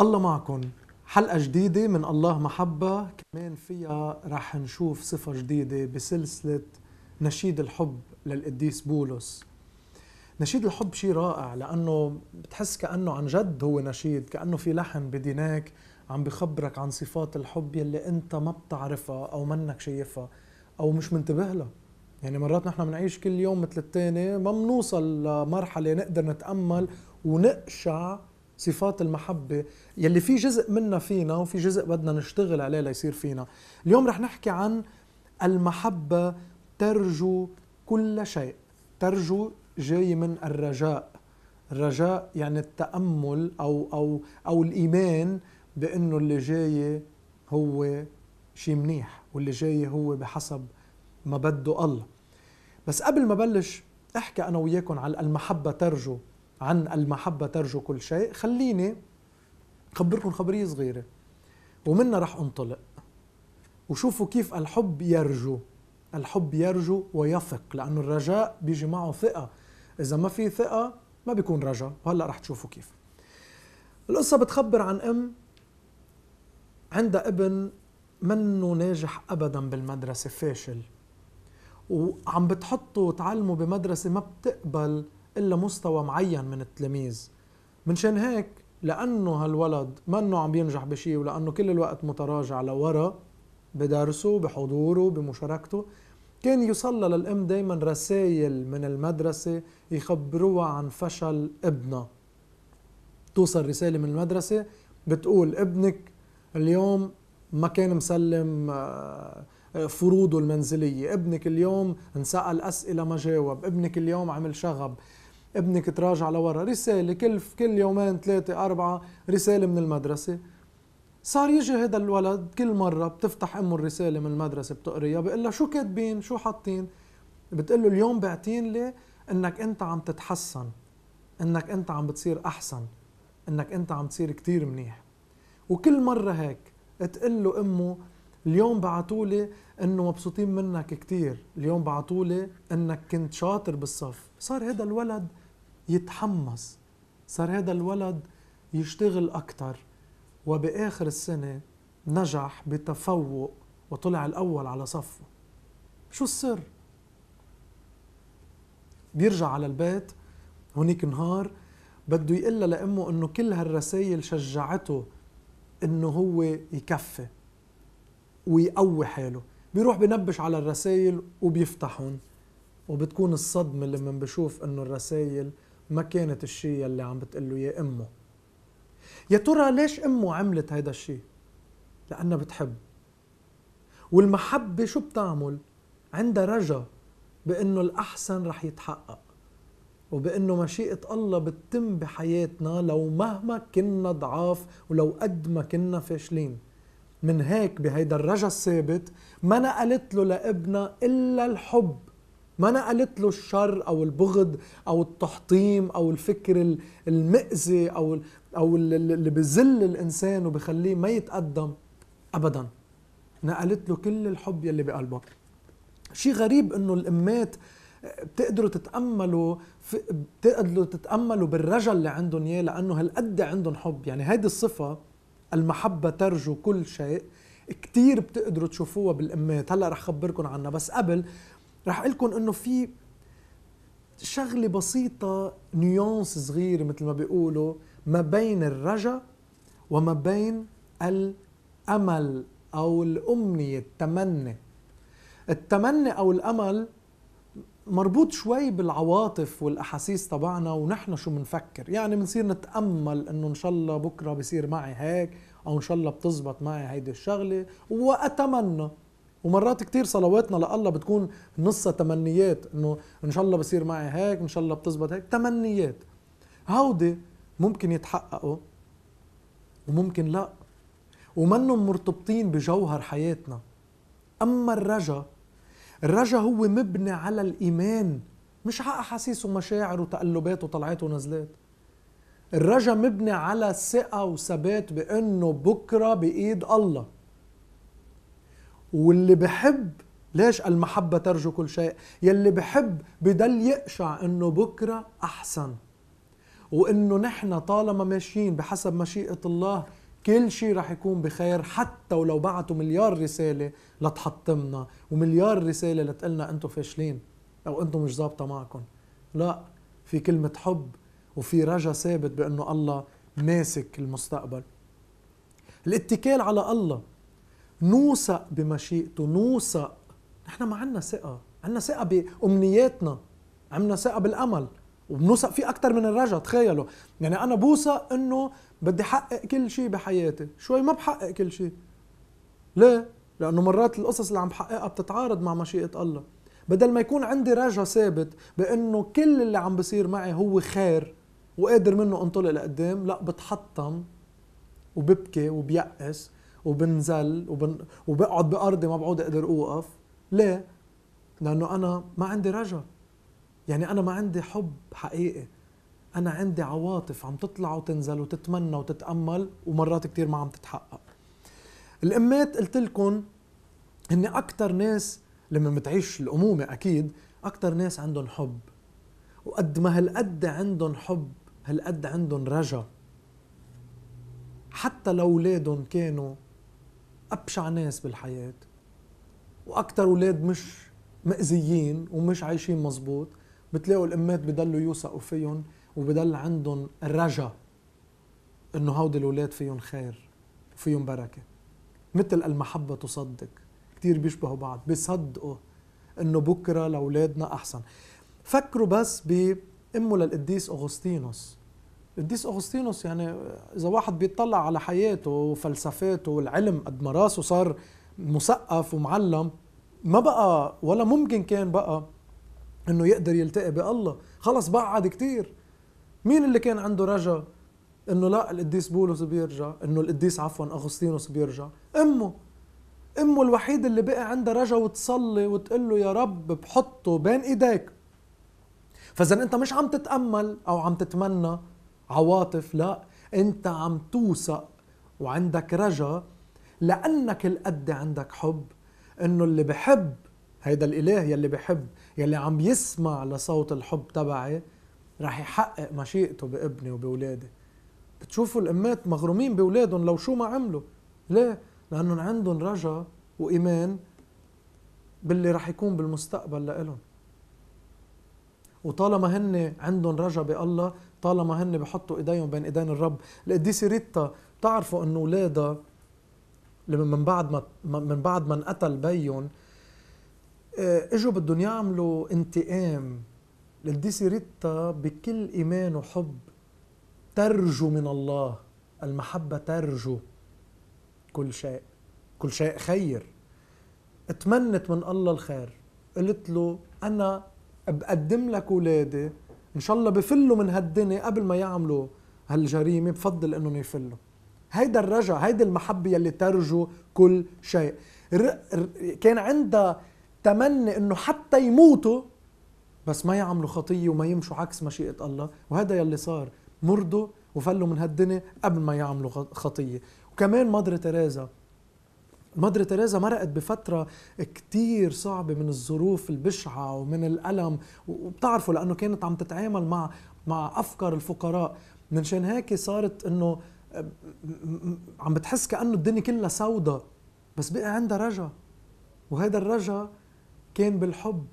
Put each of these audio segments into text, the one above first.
الله معكم حلقة جديدة من الله محبة كمان فيها رح نشوف صفة جديدة بسلسلة نشيد الحب للقديس بولس نشيد الحب شيء رائع لأنه بتحس كأنه عن جد هو نشيد كأنه في لحن بديناك عم بخبرك عن صفات الحب يلي أنت ما بتعرفها أو منك شايفها أو مش منتبه لها يعني مرات نحن بنعيش كل يوم مثل التاني ما بنوصل لمرحلة نقدر نتأمل ونقشع صفات المحبة يلي في جزء منا فينا وفي جزء بدنا نشتغل عليه ليصير فينا اليوم رح نحكي عن المحبة ترجو كل شيء ترجو جاي من الرجاء الرجاء يعني التأمل أو, أو, أو الإيمان بأنه اللي جاي هو شيء منيح واللي جاي هو بحسب ما بده الله بس قبل ما بلش احكي أنا وياكم على المحبة ترجو عن المحبة ترجو كل شيء خليني خبركم خبرية صغيرة ومنها رح انطلق وشوفوا كيف الحب يرجو الحب يرجو ويثق لأنه الرجاء بيجي معه ثقة إذا ما في ثقة ما بيكون رجا وهلأ رح تشوفوا كيف القصة بتخبر عن أم عندها ابن منه ناجح أبدا بالمدرسة فاشل وعم بتحطه وتعلمه بمدرسة ما بتقبل الا مستوى معين من التلاميذ منشان هيك لانه هالولد منه عم ينجح بشيء ولانه كل الوقت متراجع لورا بدرسه بحضوره بمشاركته كان يصلى للام دايما رسائل من المدرسة يخبروها عن فشل ابنها توصل رسالة من المدرسة بتقول ابنك اليوم ما كان مسلم آه فروضه المنزلية ابنك اليوم انسأل أسئلة ما جاوب ابنك اليوم عمل شغب ابنك تراجع لورا رسالة كل كل يومين ثلاثة أربعة رسالة من المدرسة صار يجي هذا الولد كل مرة بتفتح أمه الرسالة من المدرسة بتقريها بيقول لها شو كاتبين شو حاطين بتقول له اليوم بعتين لي انك انت عم تتحسن انك انت عم بتصير احسن انك انت عم تصير كتير منيح وكل مرة هيك تقول له امه اليوم بعتولي انه مبسوطين منك كثير اليوم بعتولي انك كنت شاطر بالصف صار هذا الولد يتحمس صار هذا الولد يشتغل اكثر وباخر السنه نجح بتفوق وطلع الاول على صفه شو السر بيرجع على البيت هونيك نهار بده يقلها لامه انه كل هالرسائل شجعته انه هو يكفي ويقوي حاله بيروح بنبش على الرسائل وبيفتحهم وبتكون الصدمة لما بشوف انه الرسائل ما كانت الشيء اللي عم بتقله يا امه يا ترى ليش امه عملت هيدا الشيء لانها بتحب والمحبة شو بتعمل عندها رجا بانه الاحسن رح يتحقق وبانه مشيئة الله بتتم بحياتنا لو مهما كنا ضعاف ولو قد ما كنا فاشلين من هيك بهيدا الرجا الثابت ما نقلت له لابنها إلا الحب ما نقلت له الشر أو البغض أو التحطيم أو الفكر المؤذي أو, أو اللي بذل الإنسان وبخليه ما يتقدم أبدا نقلت له كل الحب يلي بقلبه شيء غريب انه الامات آه، بتقدروا تتاملوا بتقدروا تتاملوا بالرجا اللي عندهم اياه لانه هالقد عندهم حب يعني هيدي الصفه المحبة ترجو كل شيء كتير بتقدروا تشوفوها بالأمات هلأ رح خبركن عنها بس قبل رح لكم أنه في شغلة بسيطة نيونس صغير مثل ما بيقولوا ما بين الرجا وما بين الأمل أو الأمنية التمني التمني أو الأمل مربوط شوي بالعواطف والاحاسيس تبعنا ونحن شو بنفكر يعني بنصير نتامل انه ان شاء الله بكره بصير معي هيك او ان شاء الله بتزبط معي هيدي الشغله واتمنى ومرات كتير صلواتنا لله بتكون نصها تمنيات انه ان شاء الله بصير معي هيك ان شاء الله بتزبط هيك تمنيات هودي ممكن يتحققوا وممكن لا ومنهم مرتبطين بجوهر حياتنا اما الرجا الرجاء هو مبني على الإيمان مش على أحاسيس ومشاعر وتقلبات وطلعات ونزلات الرجاء مبني على ثقة وثبات بأنه بكرة بإيد الله واللي بحب ليش المحبة ترجو كل شيء يلي بحب بدل يقشع أنه بكرة أحسن وأنه نحن طالما ماشيين بحسب مشيئة الله كل شيء رح يكون بخير حتى ولو بعتوا مليار رساله لتحطمنا ومليار رساله لتقلنا انتم فاشلين او انتم مش ظابطه معكم لا في كلمه حب وفي رجا ثابت بانه الله ماسك المستقبل الاتكال على الله نوثق بمشيئته نوثق نحن ما عندنا ثقه عندنا ثقه بامنياتنا عندنا ثقه بالامل وبنوثق فيه اكثر من الرجا تخيلوا يعني انا بوثق انه بدي حقق كل شيء بحياتي شوي ما بحقق كل شيء ليه لانه مرات القصص اللي عم بحققها بتتعارض مع مشيئه الله بدل ما يكون عندي رجا ثابت بانه كل اللي عم بصير معي هو خير وقادر منه انطلق لقدام لا بتحطم وببكي وبيأس وبنزل وبن... وبقعد بأرضي ما بعود اقدر اوقف ليه؟ لانه انا ما عندي رجا يعني أنا ما عندي حب حقيقي أنا عندي عواطف عم تطلع وتنزل وتتمنى وتتأمل ومرات كتير ما عم تتحقق الأمات قلت لكم هن اكثر ناس لما بتعيش الأمومة أكيد اكثر ناس عندهم حب وقد ما هالقد عندهم حب هالقد عندهم رجا حتى لو أولادهم كانوا أبشع ناس بالحياة واكثر أولاد مش مأذيين ومش عايشين مزبوط بتلاقوا الامات بضلوا يوثقوا فيهم وبضل عندهم الرجا انه هودي الاولاد فيهم خير وفيهم بركه مثل المحبه تصدق كثير بيشبهوا بعض بيصدقوا انه بكره لاولادنا احسن فكروا بس بامه للقديس اغسطينوس القديس اغسطينوس يعني اذا واحد بيطلع على حياته وفلسفاته والعلم قد ما راسه صار مثقف ومعلم ما بقى ولا ممكن كان بقى انه يقدر يلتقي بالله خلص بعد كتير مين اللي كان عنده رجا انه لا القديس بولس بيرجع انه القديس عفوا اغسطينوس بيرجع امه امه الوحيد اللي بقى عندها رجا وتصلي وتقول له يا رب بحطه بين ايديك فاذا انت مش عم تتامل او عم تتمنى عواطف لا انت عم توثق وعندك رجا لانك القد عندك حب انه اللي بحب هيدا الاله يلي بحب يلي عم يسمع لصوت الحب تبعي رح يحقق مشيئته بابني وبولادي بتشوفوا الامات مغرومين باولادهم لو شو ما عملوا ليه لانهم عندهم رجا وايمان باللي رح يكون بالمستقبل لإلهم وطالما هن عندهم رجا بالله طالما هن بحطوا ايديهم بين ايدين الرب القديسه ريتا بتعرفوا انه اولادها من بعد ما من بعد ما انقتل بيهم آه، اجوا بدهم يعملوا انتقام للديسي ريتا بكل ايمان وحب ترجو من الله المحبه ترجو كل شيء كل شيء خير تمنت من الله الخير قلت له انا بقدم لك اولادي ان شاء الله بفلوا من هالدنيا قبل ما يعملوا هالجريمه بفضل انهم يفلوا هيدا الرجع هيدي المحبه يلي ترجو كل شيء كان عندها تمني انه حتى يموتوا بس ما يعملوا خطيه وما يمشوا عكس مشيئه الله وهذا يلي صار مرضوا وفلوا من هالدنيا قبل ما يعملوا خطيه وكمان مادر تيريزا مادر تيريزا مرقت بفترة كتير صعبة من الظروف البشعة ومن الألم وبتعرفوا لأنه كانت عم تتعامل مع مع أفكار الفقراء من شان هيك صارت إنه عم بتحس كأنه الدنيا كلها سوداء بس بقى عندها رجا وهذا الرجا كان بالحب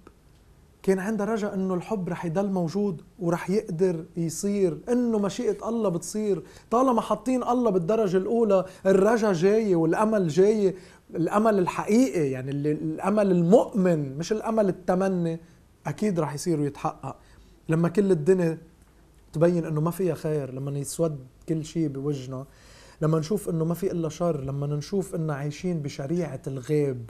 كان عندها رجاء انه الحب رح يضل موجود ورح يقدر يصير انه مشيئه الله بتصير طالما حاطين الله بالدرجه الاولى الرجا جاي والامل جاي الامل الحقيقي يعني اللي الامل المؤمن مش الامل التمني اكيد رح يصير ويتحقق لما كل الدنيا تبين انه ما فيها خير لما يسود كل شيء بوجهنا لما نشوف انه ما في الا شر لما نشوف انه عايشين بشريعه الغيب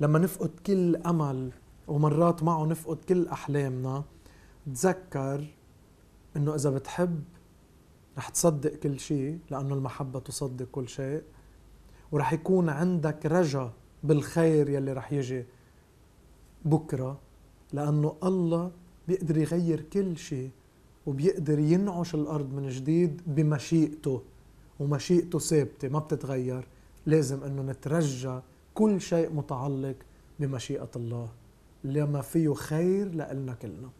لما نفقد كل امل ومرات معه نفقد كل احلامنا تذكر انه اذا بتحب رح تصدق كل شيء لانه المحبه تصدق كل شيء ورح يكون عندك رجا بالخير يلي رح يجي بكره لانه الله بيقدر يغير كل شيء وبيقدر ينعش الارض من جديد بمشيئته ومشيئته ثابته ما بتتغير لازم انه نترجى كل شيء متعلق بمشيئة الله لما فيه خير لإلنا كلنا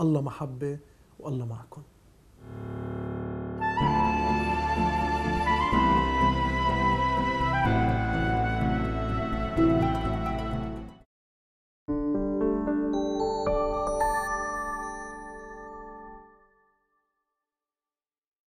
الله محبة والله معكم